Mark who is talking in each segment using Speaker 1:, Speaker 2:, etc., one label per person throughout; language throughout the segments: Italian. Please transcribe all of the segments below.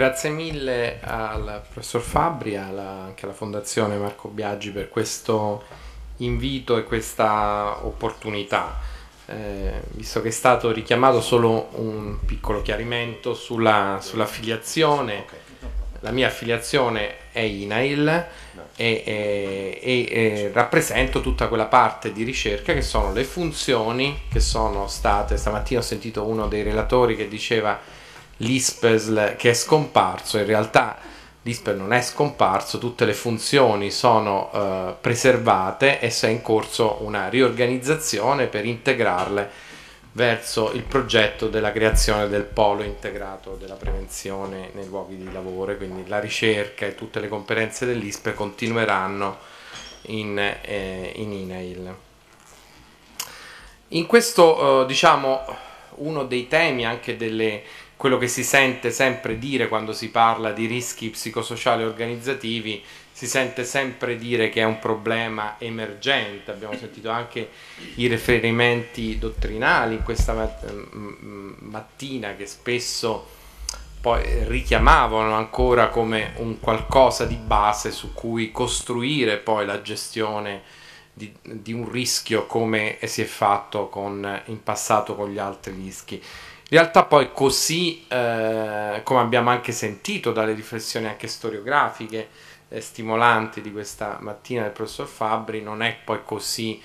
Speaker 1: Grazie mille al professor Fabri, alla, anche alla Fondazione Marco Biaggi per questo invito e questa opportunità. Eh, visto che è stato richiamato solo un piccolo chiarimento sulla, sull'affiliazione, la mia affiliazione è INAIL e, e, e, e, rappresento tutta quella parte di ricerca che sono le funzioni che sono state, stamattina ho sentito uno dei relatori che diceva l'ISPESL che è scomparso, in realtà l'ISPESL non è scomparso, tutte le funzioni sono eh, preservate e se è in corso una riorganizzazione per integrarle verso il progetto della creazione del polo integrato della prevenzione nei luoghi di lavoro, quindi la ricerca e tutte le competenze dell'ISPE continueranno in, eh, in INAIL. In questo, eh, diciamo, uno dei temi anche delle quello che si sente sempre dire quando si parla di rischi psicosociali organizzativi, si sente sempre dire che è un problema emergente, abbiamo sentito anche i riferimenti dottrinali questa mm, mm, mattina che spesso poi richiamavano ancora come un qualcosa di base su cui costruire poi la gestione di, di un rischio come si è fatto con, in passato con gli altri rischi. In realtà poi così, eh, come abbiamo anche sentito dalle riflessioni anche storiografiche eh, stimolanti di questa mattina del professor Fabri, non è poi così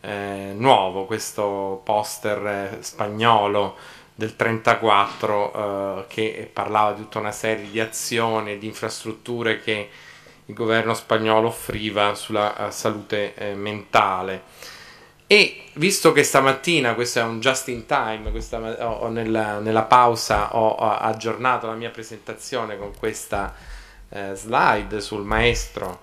Speaker 1: eh, nuovo questo poster eh, spagnolo del 34 eh, che parlava di tutta una serie di azioni e di infrastrutture che il governo spagnolo offriva sulla eh, salute mentale e visto che stamattina, questo è un just in time, questa, ho, nella, nella, pausa ho, ho, aggiornato la mia presentazione con questa eh, slide sul maestro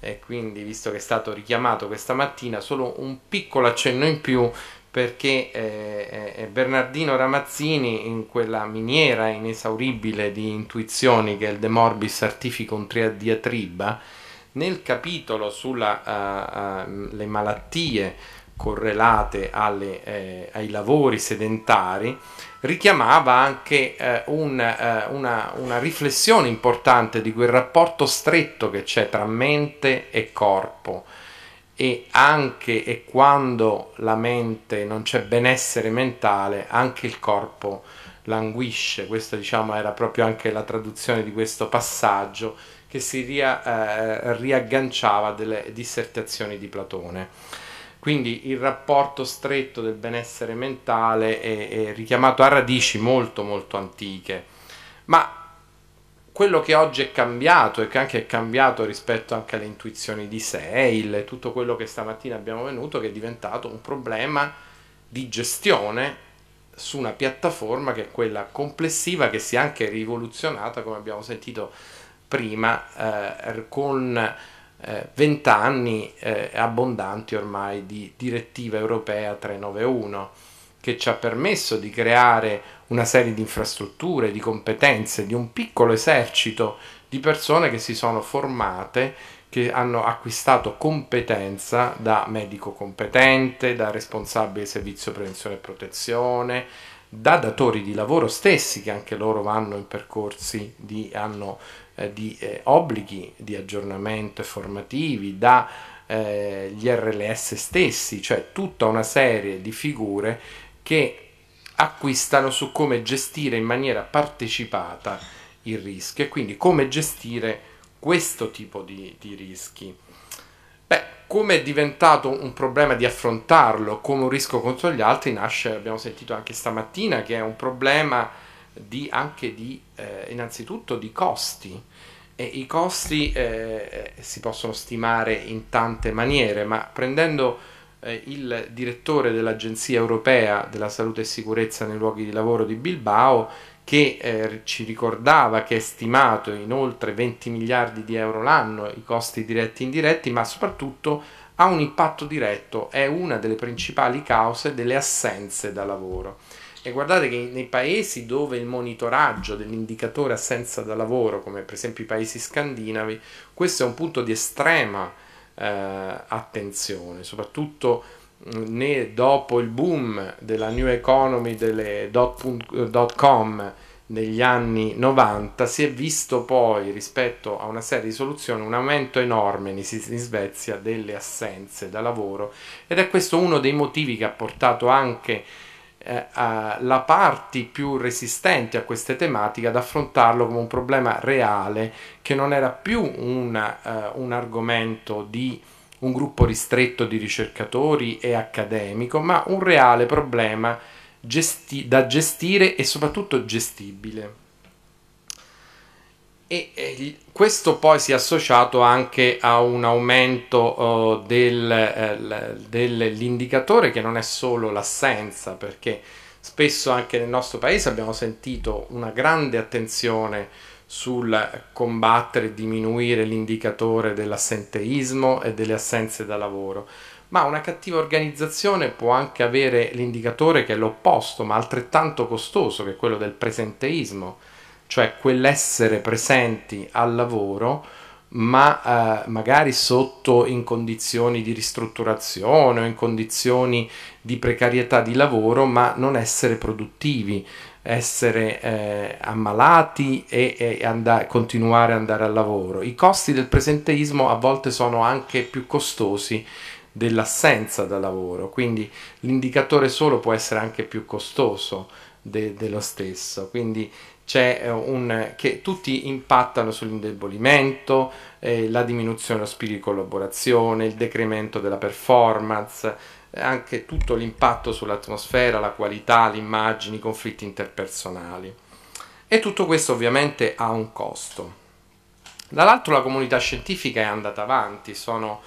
Speaker 1: e quindi visto che è stato richiamato questa mattina solo un piccolo accenno in più perché eh, eh Bernardino Ramazzini in quella miniera inesauribile di intuizioni che è il De Morbis Artificum Diatriba nel capitolo sulle eh, eh, uh, uh, malattie correlate alle, eh, ai lavori sedentari, richiamava anche eh, un, eh, una, una, riflessione importante di quel rapporto stretto che c'è tra mente e corpo e anche e quando la mente non c'è benessere mentale, anche il corpo languisce. Questa diciamo era proprio anche la traduzione di questo passaggio che si ria, eh, riagganciava delle dissertazioni di Platone. Quindi il rapporto stretto del benessere mentale è, è richiamato a radici molto molto antiche. Ma quello che oggi è cambiato e che anche è cambiato rispetto anche alle intuizioni di Sale, tutto quello che stamattina abbiamo venuto, che è diventato un problema di gestione su una piattaforma che è quella complessiva, che si è anche rivoluzionata, come abbiamo sentito prima, eh, con eh, vent'anni eh, abbondanti ormai di direttiva europea 391 che ci ha permesso di creare una serie di infrastrutture, di competenze, di un piccolo esercito di persone che si sono formate, che hanno acquistato competenza da medico competente, da responsabile servizio prevenzione e protezione, da datori di lavoro stessi che anche loro vanno in percorsi di hanno eh, di eh, obblighi di aggiornamento e formativi, da eh, gli RLS stessi, cioè tutta una serie di figure che acquistano su come gestire in maniera partecipata il rischio e quindi come gestire questo tipo di, di rischi. Beh, come è diventato un problema di affrontarlo come un rischio contro gli altri nasce, abbiamo sentito anche stamattina, che è un problema di, anche di, eh, innanzitutto di costi. E I costi eh, si possono stimare in tante maniere, ma prendendo eh, il direttore dell'Agenzia europea della salute e sicurezza nei luoghi di lavoro di Bilbao, che eh, ci ricordava che è stimato in oltre 20 miliardi di euro l'anno i costi diretti e indiretti, ma soprattutto ha un impatto diretto, è una delle principali cause delle assenze da lavoro. E guardate che nei paesi dove il monitoraggio dell'indicatore assenza da lavoro, come per esempio i paesi scandinavi, questo è un punto di estrema eh, attenzione, soprattutto né dopo il boom della new economy delle dot, dot com negli anni 90 si è visto poi rispetto a una serie di soluzioni un aumento enorme in Svezia delle assenze da lavoro ed è questo uno dei motivi che ha portato anche eh, la parte più resistente a queste tematiche ad affrontarlo come un problema reale che non era più una, uh, eh, un argomento di un gruppo ristretto di ricercatori e accademico, ma un reale problema gesti- da gestire e soprattutto gestibile e, eh, questo poi si è associato anche a un aumento oh, del, eh, dell'indicatore che non è solo l'assenza, perché spesso anche nel nostro paese abbiamo sentito una grande attenzione sul combattere e diminuire l'indicatore dell'assenteismo e delle assenze da lavoro, ma una cattiva organizzazione può anche avere l'indicatore che è l'opposto, ma altrettanto costoso, che è quello del presenteismo cioè quell'essere presenti al lavoro, ma eh, magari sotto in condizioni di ristrutturazione o in condizioni di precarietà di lavoro, ma non essere produttivi, essere eh, ammalati e, e andare, continuare ad andare al lavoro. I costi del presenteismo a volte sono anche più costosi dell'assenza da lavoro, quindi l'indicatore solo può essere anche più costoso de, dello stesso. Quindi c'è eh, un, che tutti impattano sull'indebolimento, eh, la diminuzione dello spirito di collaborazione, il decremento della performance, eh, anche tutto l'impatto sull'atmosfera, la qualità, l'immagine, i conflitti interpersonali. E tutto questo ovviamente ha un costo. Dall'altro la comunità scientifica è andata avanti, sono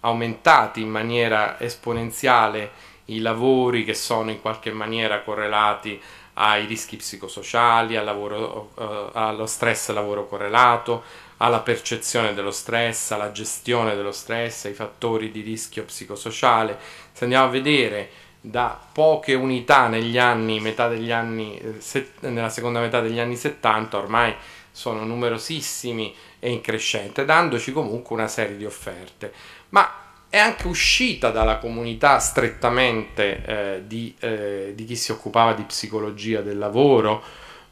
Speaker 1: aumentati in maniera esponenziale i lavori che sono in qualche maniera correlati ai rischi psicosociali, al lavoro, eh, allo stress lavoro correlato, alla percezione dello stress, alla gestione dello stress, ai fattori di rischio psicosociale. Se andiamo a vedere da poche unità negli anni, metà degli anni, eh, nella seconda metà degli anni 70, ormai sono numerosissimi e in crescente, dandoci comunque una serie di offerte. Ma è anche uscita dalla comunità strettamente eh, di, eh, di, chi si occupava di psicologia del lavoro,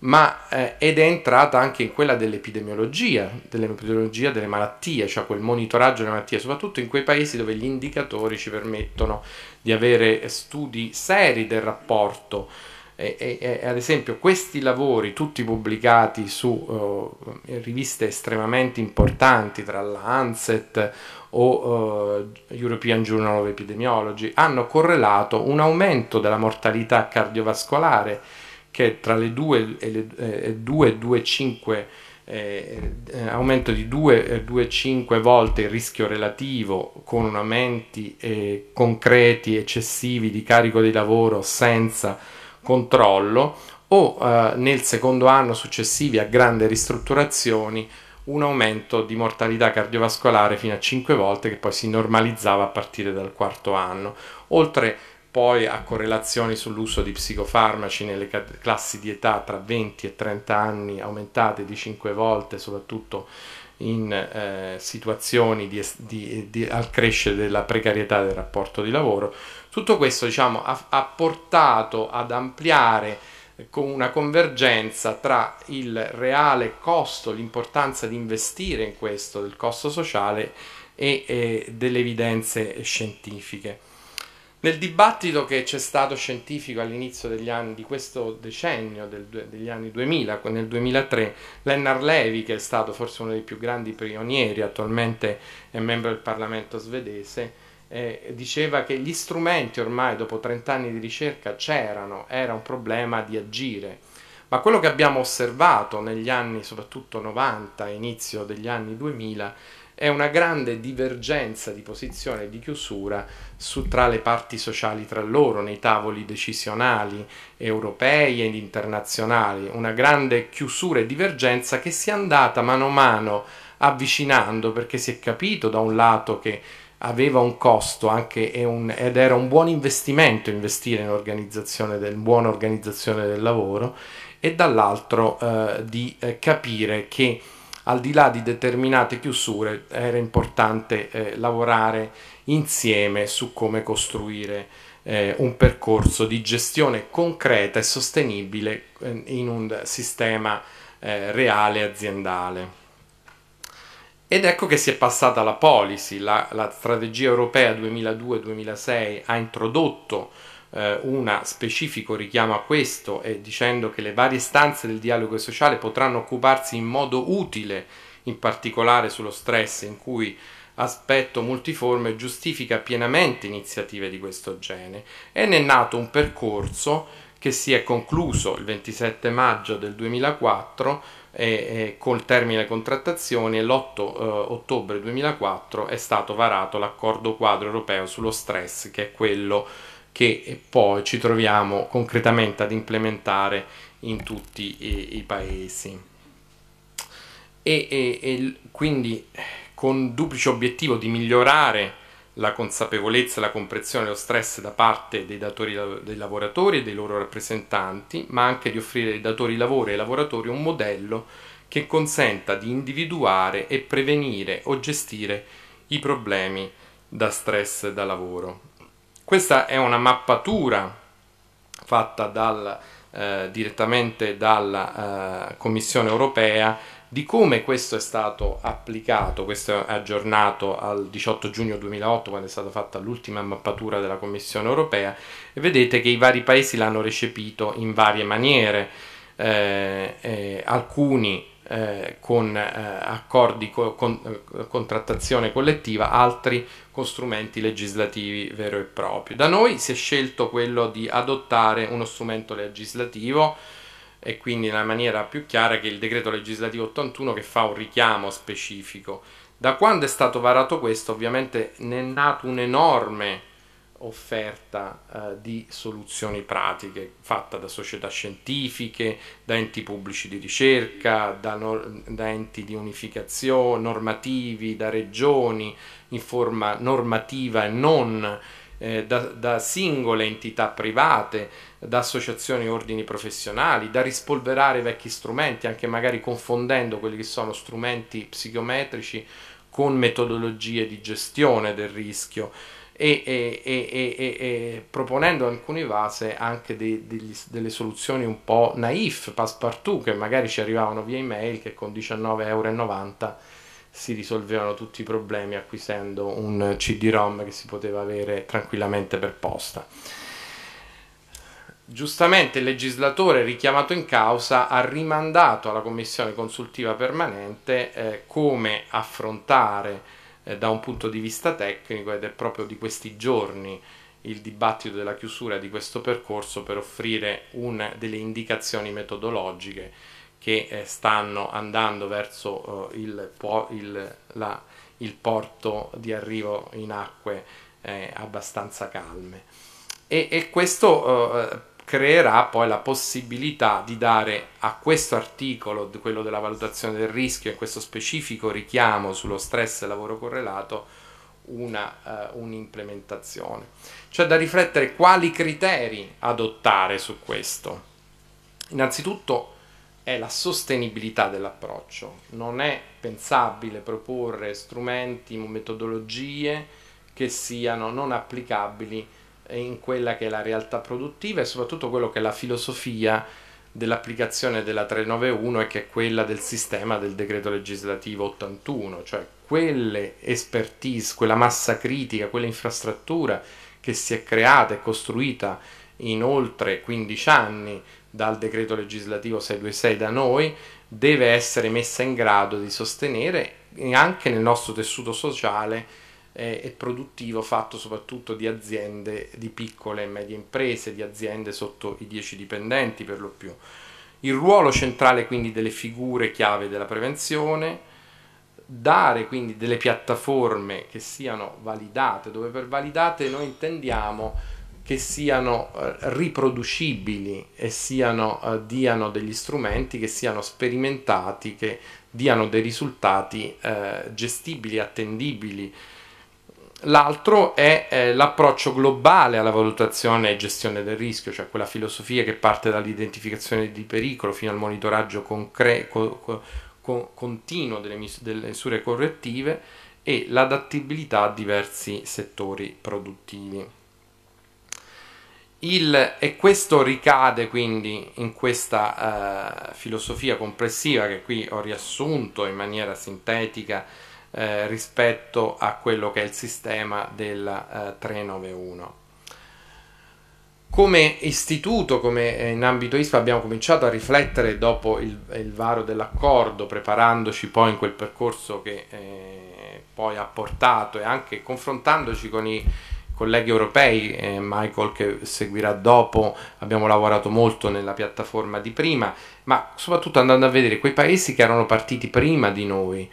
Speaker 1: ma, eh, ed è entrata anche in quella dell'epidemiologia, dell'epidemiologia delle malattie, cioè quel monitoraggio delle malattie, soprattutto in quei paesi dove gli indicatori ci permettono di avere studi seri del rapporto e, e, e, ad esempio questi lavori, tutti pubblicati su uh, riviste estremamente importanti, tra Lancet o uh, European Journal of Epidemiology, hanno correlato un aumento della mortalità cardiovascolare che tra le 2 e le eh, 2,5 eh, eh, aumento di 2,5 eh, volte il rischio relativo con aumenti concreti eccessivi di carico di lavoro senza controllo o eh, nel secondo anno successivi a grandi ristrutturazioni un aumento di mortalità cardiovascolare fino a 5 volte che poi si normalizzava a partire dal quarto anno, oltre poi a correlazioni sull'uso di psicofarmaci nelle classi di età tra 20 e 30 anni aumentate di 5 volte, soprattutto in eh, situazioni di, di, di, al crescere della precarietà del rapporto di lavoro. Tutto questo diciamo, ha, ha portato ad ampliare eh, con una convergenza tra il reale costo, l'importanza di investire in questo, del costo sociale e, e delle evidenze scientifiche. Nel dibattito che c'è stato scientifico all'inizio degli anni di questo decennio, del, degli anni 2000, nel 2003, Lennart Levy, che è stato forse uno dei più grandi pionieri, attualmente è membro del Parlamento svedese, eh, diceva che gli strumenti ormai dopo 30 anni di ricerca c'erano, era un problema di agire. Ma quello che abbiamo osservato negli anni, soprattutto 90, inizio degli anni 2000, è una grande divergenza di posizione e di chiusura su, tra le parti sociali tra loro, nei tavoli decisionali europei ed internazionali, una grande chiusura e divergenza che si è andata mano a mano avvicinando perché si è capito da un lato che aveva un costo anche un, ed era un buon investimento investire in organizzazione del, buona organizzazione del lavoro e dall'altro eh, di eh, capire che al di là di determinate chiusure era importante eh, lavorare insieme su come costruire eh, un percorso di gestione concreta e sostenibile eh, in un sistema eh, reale aziendale. Ed ecco che si è passata alla policy, la, la strategia europea 2002-2006 ha introdotto eh, un specifico richiamo a questo e dicendo che le varie stanze del dialogo sociale potranno occuparsi in modo utile, in particolare sullo stress in cui aspetto multiforme giustifica pienamente iniziative di questo genere e ne è nato un percorso che si è concluso il 27 maggio del 2004 e, e col termine contrattazioni e l'8 eh, ottobre 2004 è stato varato l'accordo quadro europeo sullo stress che è quello che poi ci troviamo concretamente ad implementare in tutti i, i paesi. E, e, e, quindi con duplice obiettivo di migliorare la consapevolezza la comprensione dello stress da parte dei datori dei lavoratori e dei loro rappresentanti, ma anche di offrire ai datori di lavoro e ai lavoratori un modello che consenta di individuare e prevenire o gestire i problemi da stress da lavoro. Questa è una mappatura fatta dal, eh, direttamente dalla eh, Commissione europea di come questo è stato applicato, questo è aggiornato al 18 giugno 2008 quando è stata fatta l'ultima mappatura della Commissione europea e vedete che i vari paesi l'hanno recepito in varie maniere, eh, eh alcuni eh, con eh, accordi, co- con, eh, contrattazione collettiva, altri con strumenti legislativi vero e proprio. Da noi si è scelto quello di adottare uno strumento legislativo e quindi nella maniera più chiara che il decreto legislativo 81 che fa un richiamo specifico. Da quando è stato varato questo ovviamente ne è nato un enorme offerta eh, di soluzioni pratiche fatta da società scientifiche, da enti pubblici di ricerca, da, no, da enti di unificazione, normativi, da regioni in forma normativa e non eh, da, da, singole entità private, da associazioni e ordini professionali, da rispolverare vecchi strumenti, anche magari confondendo quelli che sono strumenti psichiometrici con metodologie di gestione del rischio e, e, e, e proponendo alcuni vase anche dei, degli, delle soluzioni un po' naif, passepartout, che magari ci arrivavano via email che con 19,90 euro si risolvevano tutti i problemi acquisendo un CD-ROM che si poteva avere tranquillamente per posta. Giustamente il legislatore richiamato in causa ha rimandato alla commissione consultiva permanente eh, come affrontare eh, da un punto di vista tecnico ed è proprio di questi giorni il dibattito della chiusura di questo percorso per offrire una, delle indicazioni metodologiche che eh, stanno andando verso eh, il, il, la, il, porto di arrivo in acque eh, abbastanza calme. E, e questo eh, creerà poi la possibilità di dare a questo articolo, quello della valutazione del rischio e questo specifico richiamo sullo stress e lavoro correlato, una, uh, un'implementazione. C'è da riflettere quali criteri adottare su questo. Innanzitutto è la sostenibilità dell'approccio. Non è pensabile proporre strumenti, metodologie che siano non applicabili in quella che è la realtà produttiva e soprattutto quello che è la filosofia dell'applicazione della 391 e che è quella del sistema del decreto legislativo 81, cioè quelle expertise, quella massa critica, quella infrastruttura che si è creata e costruita in oltre 15 anni dal decreto legislativo 626 da noi deve essere messa in grado di sostenere anche nel nostro tessuto sociale e produttivo fatto soprattutto di aziende, di piccole e medie imprese, di aziende sotto i 10 dipendenti per lo più. Il ruolo centrale quindi delle figure chiave della prevenzione, dare quindi delle piattaforme che siano validate, dove per validate noi intendiamo che siano eh, riproducibili e siano, eh, diano degli strumenti che siano sperimentati, che diano dei risultati eh, gestibili, attendibili, L'altro è eh, l'approccio globale alla valutazione e gestione del rischio, cioè quella filosofia che parte dall'identificazione di pericolo fino al monitoraggio concre- co- co- continuo delle, mis- delle, misure correttive e l'adattabilità a diversi settori produttivi. Il, e questo ricade quindi in questa eh, filosofia complessiva che qui ho riassunto in maniera sintetica eh, rispetto a quello che è il sistema del eh, 391. Come istituto, come eh, in ambito ISPA, abbiamo cominciato a riflettere dopo il, il varo dell'accordo, preparandoci poi in quel percorso che eh, poi ha portato e anche confrontandoci con i colleghi europei, eh, Michael che seguirà dopo, abbiamo lavorato molto nella piattaforma di prima, ma soprattutto andando a vedere quei paesi che erano partiti prima di noi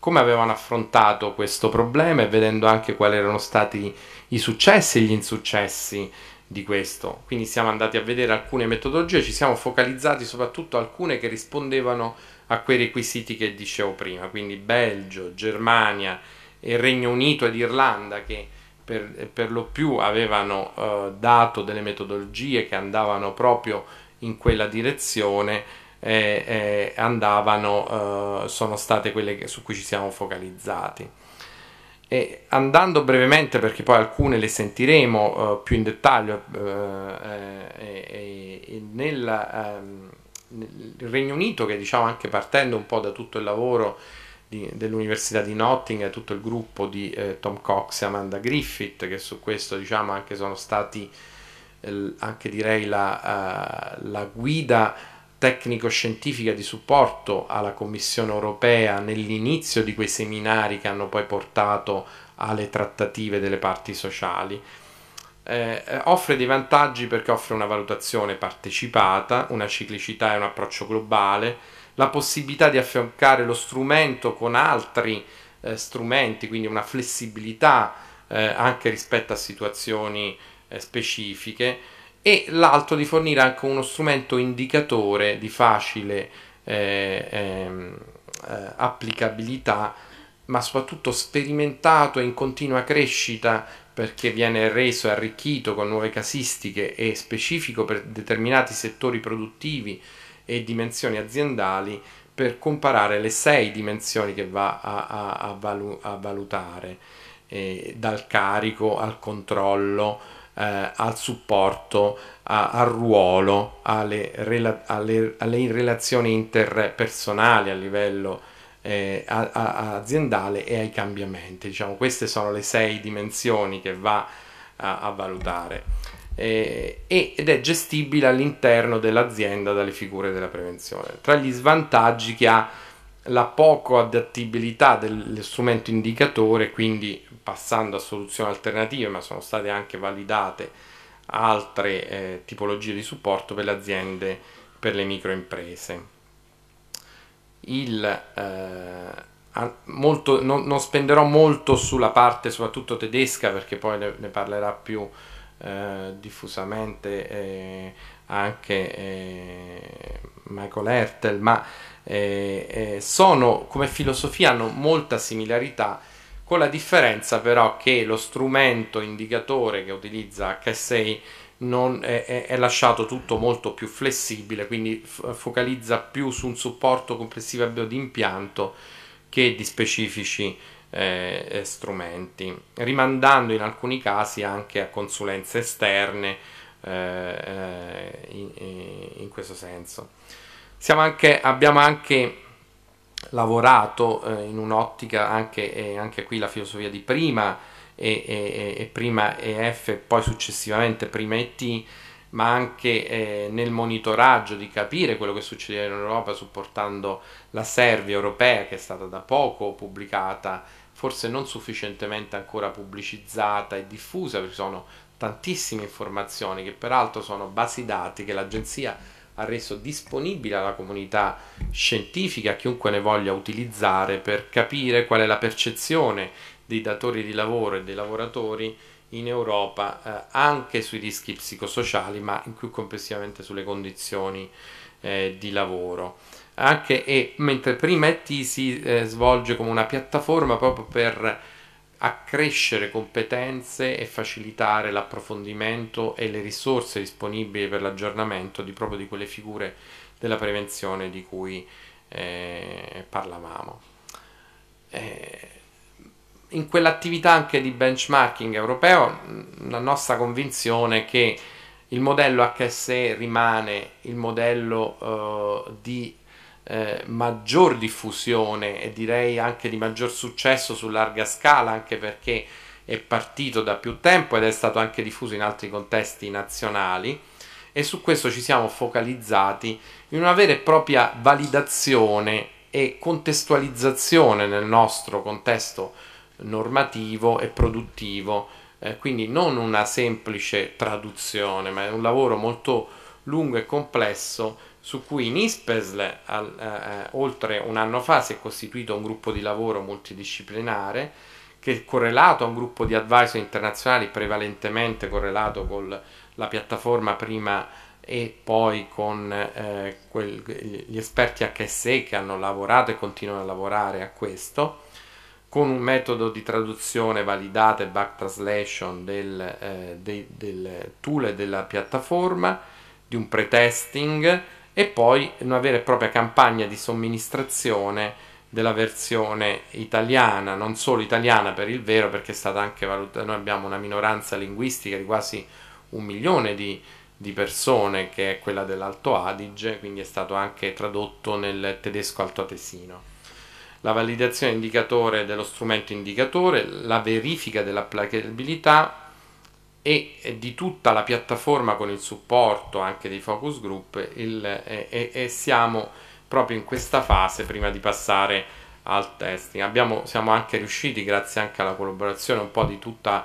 Speaker 1: come avevano affrontato questo problema e vedendo anche quali erano stati i successi e gli insuccessi di questo. Quindi siamo andati a vedere alcune metodologie, ci siamo focalizzati soprattutto alcune che rispondevano a quei requisiti che dicevo prima, quindi Belgio, Germania e Regno Unito ed Irlanda che per, per lo più avevano eh, dato delle metodologie che andavano proprio in quella direzione eh, eh, andavano, eh, sono state quelle su cui ci siamo focalizzati. E andando brevemente, perché poi alcune le sentiremo eh, più in dettaglio, eh, eh, nel, ehm, nel, Regno Unito, che diciamo anche partendo un po' da tutto il lavoro di, dell'Università di Nottingham e tutto il gruppo di Tom Cox e Amanda Griffith, che su questo diciamo anche sono stati anche direi la, la guida tecnico-scientifica di supporto alla Commissione europea nell'inizio di quei seminari che hanno poi portato alle trattative delle parti sociali. Eh, eh, offre dei vantaggi perché offre una valutazione partecipata, una ciclicità e un approccio globale, la possibilità di affiancare lo strumento con altri eh, strumenti, quindi una flessibilità eh, anche rispetto a situazioni eh, specifiche e l'altro di fornire anche uno strumento indicatore di facile eh, ehm, eh, applicabilità, ma soprattutto sperimentato e in continua crescita perché viene reso e arricchito con nuove casistiche e specifico per determinati settori produttivi e dimensioni aziendali per comparare le sei dimensioni che va a, a, a, valu- a valutare, eh, dal carico al controllo eh, al supporto, a, al ruolo, alle, rela- alle, alle, relazioni interpersonali a livello eh, a, a, aziendale e ai cambiamenti. Diciamo, queste sono le sei dimensioni che va a, valutare ed è gestibile all'interno dell'azienda dalle figure della prevenzione. Tra gli svantaggi che ha la poco adattabilità dello strumento indicatore, quindi passando a soluzioni alternative, ma sono state anche validate altre eh, tipologie di supporto per le aziende, per le microimprese. Il, eh, molto, non, non, spenderò molto sulla parte soprattutto tedesca perché poi ne, ne parlerà più eh, diffusamente eh, anche eh, Michael Hertel, ma eh, sono come filosofia hanno molta similarità con la differenza però che lo strumento indicatore che utilizza HSI è, è, lasciato tutto molto più flessibile, quindi focalizza più su un supporto complessivo di impianto che di specifici eh, eh, strumenti, rimandando in alcuni casi anche a consulenze esterne eh, eh in, eh, in, questo senso. Anche, abbiamo anche lavorato eh, in un'ottica anche, eh, anche, qui la filosofia di prima e, e, e prima EF poi successivamente prima ET ma anche eh, nel monitoraggio di capire quello che succede in Europa supportando la Serbia europea che è stata da poco pubblicata forse non sufficientemente ancora pubblicizzata e diffusa perché sono tantissime informazioni che peraltro sono basi dati che l'agenzia ha reso disponibile alla comunità scientifica, a chiunque ne voglia utilizzare, per capire qual è la percezione dei datori di lavoro e dei lavoratori in Europa eh, anche sui rischi psicosociali, ma più complessivamente sulle condizioni eh, di lavoro. Anche e mentre prima ET si eh, svolge come una piattaforma proprio per accrescere competenze e facilitare l'approfondimento e le risorse disponibili per l'aggiornamento di proprio di quelle figure della prevenzione di cui eh, parlavamo. Eh, in quell'attività anche di benchmarking europeo, la nostra convinzione è che il modello HSE rimane il modello eh, di eh, maggior diffusione e direi anche di maggior successo su larga scala, anche perché è partito da più tempo ed è stato anche diffuso in altri contesti nazionali e su questo ci siamo focalizzati in una vera e propria validazione e contestualizzazione nel nostro contesto normativo e produttivo, eh, quindi non una semplice traduzione, ma è un lavoro molto lungo e complesso su cui in ISPESL al, eh, eh, oltre un anno fa si è costituito un gruppo di lavoro multidisciplinare che è correlato a un gruppo di advisor internazionali prevalentemente correlato con la piattaforma prima e poi con eh, quel, gli esperti HSE che hanno lavorato e continuano a lavorare a questo con un metodo di traduzione validata e back translation del, eh, de, del tool e della piattaforma di un pretesting e poi una vera e propria campagna di somministrazione della versione italiana, non solo italiana per il vero, perché è stata anche valutata, noi abbiamo una minoranza linguistica di quasi un milione di, di persone, che è quella dell'Alto Adige, quindi è stato anche tradotto nel tedesco altoatesino. La validazione indicatore dello strumento indicatore, la verifica dell'applicabilità, e di tutta la piattaforma con il supporto anche dei focus group il, e, e, e, siamo proprio in questa fase prima di passare al testing. Abbiamo, siamo anche riusciti, grazie anche alla collaborazione un po' di tutta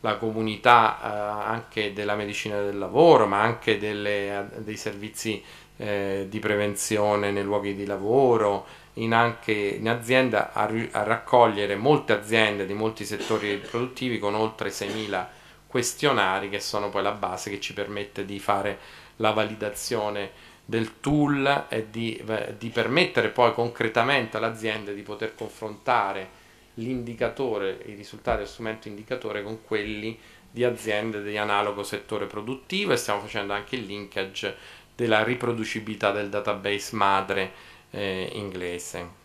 Speaker 1: la comunità eh, anche della medicina del lavoro, ma anche delle, dei servizi eh, di prevenzione nei luoghi di lavoro, in anche in azienda, a, a raccogliere molte aziende di molti settori produttivi con oltre 6.000 questionari che sono poi la base che ci permette di fare la validazione del tool e di, di permettere poi concretamente all'azienda di poter confrontare l'indicatore, i risultati del strumento indicatore con quelli di aziende di analogo settore produttivo e stiamo facendo anche il linkage della riproducibilità del database madre eh, inglese.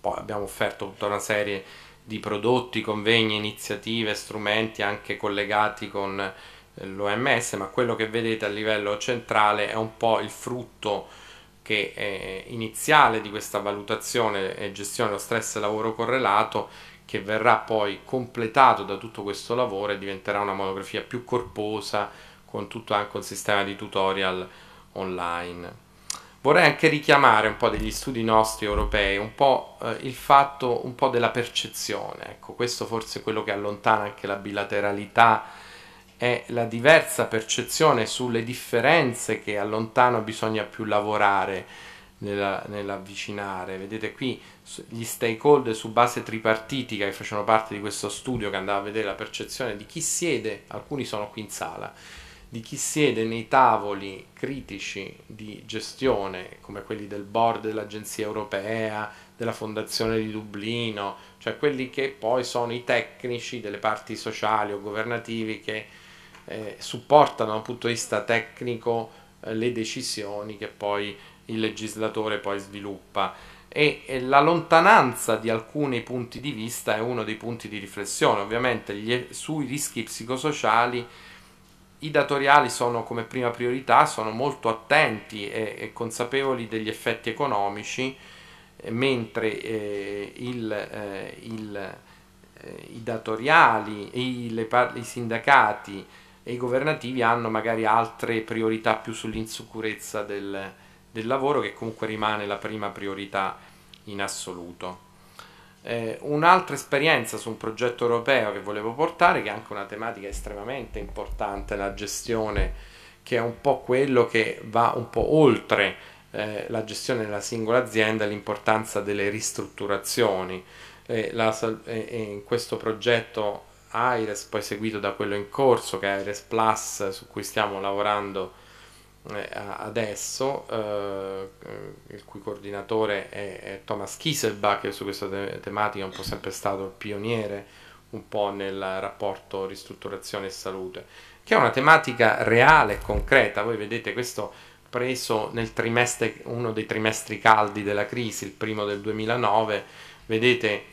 Speaker 1: Poi abbiamo offerto tutta una serie di di prodotti, convegni, iniziative, strumenti anche collegati con eh, l'OMS, ma quello che vedete a livello centrale è un po' il frutto che è iniziale di questa valutazione e gestione dello stress lavoro correlato che verrà poi completato da tutto questo lavoro e diventerà una monografia più corposa con tutto anche un sistema di tutorial online. Vorrei anche richiamare un po' degli studi nostri europei, un po' eh, il fatto un po' della percezione, ecco, questo forse è quello che allontana anche la bilateralità, è la diversa percezione sulle differenze che a lontano bisogna più lavorare nella, nell'avvicinare. Vedete qui gli stakeholder su base tripartitica che facevano parte di questo studio che andava a vedere la percezione di chi siede, alcuni sono qui in sala di chi siede nei tavoli critici di gestione, come quelli del board dell'Agenzia Europea, della Fondazione di Dublino, cioè quelli che poi sono i tecnici delle parti sociali o governativi che eh, supportano dal punto di vista tecnico eh, le decisioni che poi il legislatore poi sviluppa e, e, la lontananza di alcuni punti di vista è uno dei punti di riflessione ovviamente gli, sui rischi psicosociali i datoriali sono come prima priorità, sono molto attenti e, e consapevoli degli effetti economici, eh, mentre eh, il, eh, il, eh, i datoriali, i, le, i sindacati e i governativi hanno magari altre priorità più sull'insicurezza del, del lavoro che comunque rimane la prima priorità in assoluto. Eh, un'altra esperienza su un progetto europeo che volevo portare, che è anche una tematica estremamente importante, la gestione, che è un po' quello che va un po' oltre eh, la gestione della singola azienda, l'importanza delle ristrutturazioni. Eh, la, in questo progetto AIRES, poi seguito da quello in corso che è AIRES Plus, su cui stiamo lavorando eh, adesso, eh, eh, il cui coordinatore è, è Thomas Kieselbach, che su questa te- tematica è un po' sempre stato il pioniere un po' nel rapporto ristrutturazione e salute, che è una tematica reale e concreta. Voi vedete questo preso nel trimestre, uno dei trimestri caldi della crisi, il primo del 2009, vedete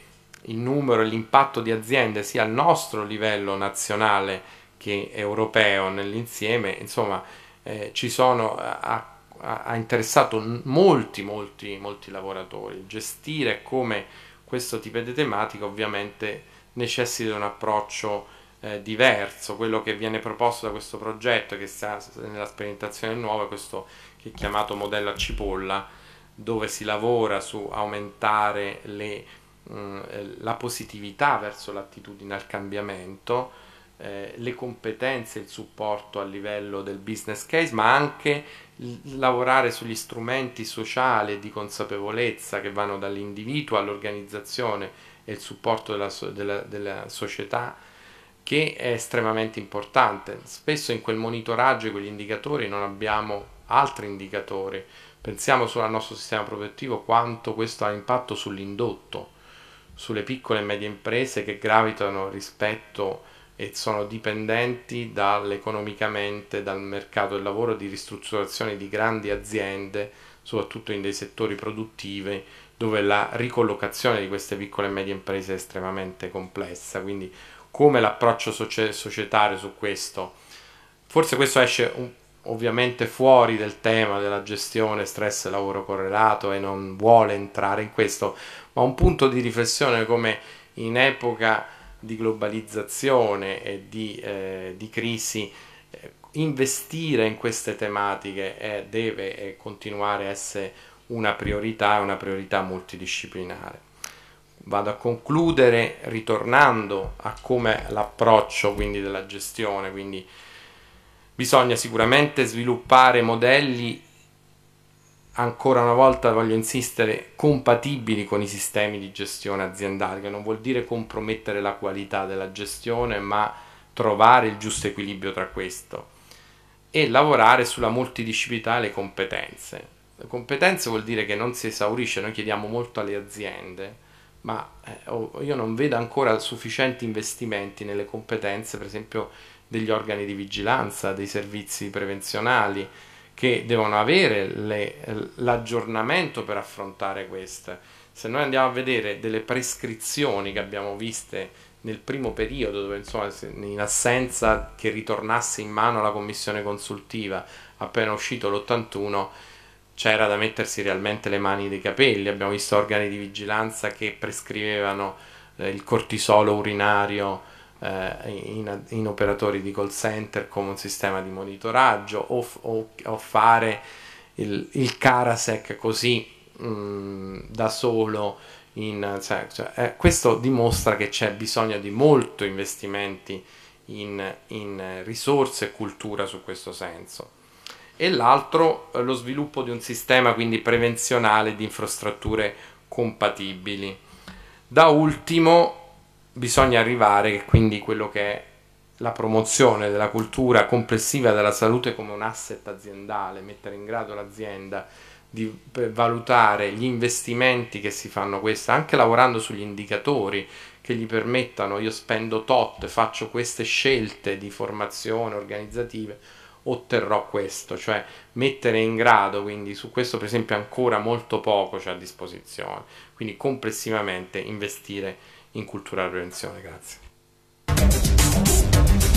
Speaker 1: il numero e l'impatto di aziende sia al nostro livello nazionale che europeo nell'insieme, insomma, eh, ci sono, eh, ha, ha, interessato molti, molti, molti lavoratori. Gestire come questo tipo di tematica ovviamente necessita di un approccio eh, diverso, quello che viene proposto da questo progetto che sta nella sperimentazione nuova, questo che è chiamato modello a cipolla, dove si lavora su aumentare le, mh, mm, eh, la positività verso l'attitudine al cambiamento, eh, le competenze, il supporto a livello del business case, ma anche lavorare sugli strumenti sociali e di consapevolezza che vanno dall'individuo all'organizzazione e il supporto della, della, della società che è estremamente importante. Spesso in quel monitoraggio e quegli indicatori non abbiamo altri indicatori. Pensiamo solo al nostro sistema produttivo, quanto questo ha impatto sull'indotto, sulle piccole e medie imprese che gravitano rispetto a e sono dipendenti dall'economicamente dal mercato del lavoro di ristrutturazione di grandi aziende, soprattutto in dei settori produttivi dove la ricollocazione di queste piccole e medie imprese è estremamente complessa. Quindi come l'approccio soci- societario su questo? Forse questo esce un, ovviamente fuori del tema della gestione stress e lavoro correlato e non vuole entrare in questo, ma un punto di riflessione come in epoca di globalizzazione e di, eh, di crisi, eh, investire in queste tematiche eh, deve eh, continuare a essere una priorità, una priorità multidisciplinare. Vado a concludere ritornando a come l'approccio quindi della gestione, quindi bisogna sicuramente sviluppare modelli ancora una volta voglio insistere, compatibili con i sistemi di gestione aziendale, che non vuol dire compromettere la qualità della gestione, ma trovare il giusto equilibrio tra questo e lavorare sulla multidisciplinità e le competenze. Le competenze vuol dire che non si esaurisce, noi chiediamo molto alle aziende, ma eh, oh, io non vedo ancora sufficienti investimenti nelle competenze, per esempio, degli organi di vigilanza, dei servizi prevenzionali, che devono avere le, l'aggiornamento per affrontare queste. Se noi andiamo a vedere delle prescrizioni che abbiamo viste nel primo periodo, dove insomma, in assenza che ritornasse in mano la commissione consultiva appena uscito l'81, c'era da mettersi realmente le mani dei capelli. Abbiamo visto organi di vigilanza che prescrivevano eh, il cortisolo urinario eh, in, in, operatori di call center come un sistema di monitoraggio o, o, o fare il, il, Carasec così mh, mm, da solo. In, cioè, cioè, eh, questo dimostra che c'è bisogno di molto investimenti in, in risorse e cultura su questo senso e l'altro eh, lo sviluppo di un sistema quindi prevenzionale di infrastrutture compatibili. Da ultimo bisogna arrivare quindi quello che è la promozione della cultura complessiva della salute come un asset aziendale, mettere in grado l'azienda di eh, valutare gli investimenti che si fanno questa, anche lavorando sugli indicatori che gli permettano, io spendo tot, faccio queste scelte di formazione organizzative, otterrò questo, cioè mettere in grado, quindi su questo per esempio ancora molto poco c'è a disposizione, quindi complessivamente investire in Cultura Prevenzione. Grazie.